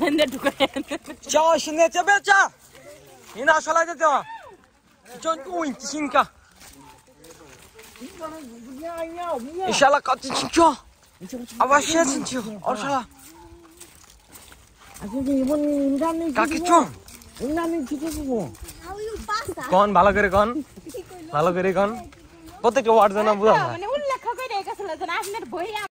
Ne dukayan? Çao şimdi ne yapıyor çao? Yine aşağıya da diyor. Çok uyum tisinka. İnşallah katı çıkıyor. 아와시야 진짜 어라 아저씨 이번 인간은 기계고 인간은 기계고 कौन भाला करे कौन भाला करे कौन कति वाट जाना बुझा